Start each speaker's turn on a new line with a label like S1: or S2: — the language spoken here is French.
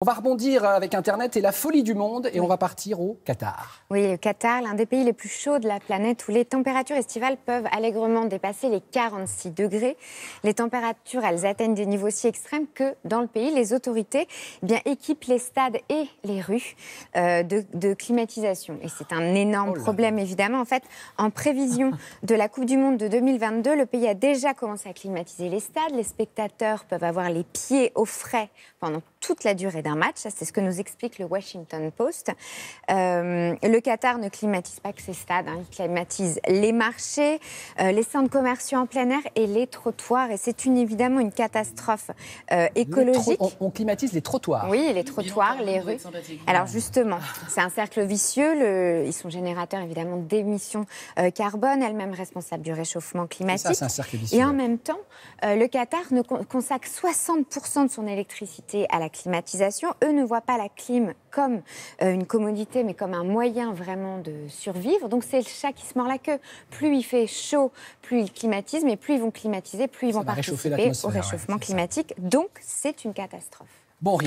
S1: On va rebondir avec Internet et la folie du monde et on va partir au Qatar. Oui, le Qatar, l'un des pays les plus chauds de la planète où les températures estivales peuvent allègrement dépasser les 46 degrés. Les températures, elles atteignent des niveaux si extrêmes que dans le pays, les autorités eh bien, équipent les stades et les rues euh, de, climatisation. Et c'est un énorme oh problème, évidemment. En fait, en prévision de la Coupe du Monde de 2022, le pays a déjà commencé à climatiser les stades. Les spectateurs peuvent avoir les pieds au frais pendant toute la durée match. C'est ce que nous explique le Washington Post. Euh, le Qatar ne climatise pas que ses stades, hein. il climatise les marchés, euh, les centres commerciaux en plein air et les trottoirs. Et c'est évidemment une catastrophe euh, écologique. On, climatise les trottoirs. Oui, les trottoirs, les, rues. Alors justement, c'est un cercle vicieux. Le, ils sont générateurs évidemment d'émissions carbone, elles-mêmes responsables du réchauffement climatique. Et en même temps, le Qatar ne consacre 60% de son électricité à la climatisation eux ne voient pas la clim comme euh, une commodité, mais comme un moyen vraiment de survivre. Donc c'est le chat qui se mord la queue. Plus il fait chaud, plus il climatise, mais plus ils vont climatiser, plus ils vont participer au réchauffement climatique. Donc c'est une catastrophe. Bon,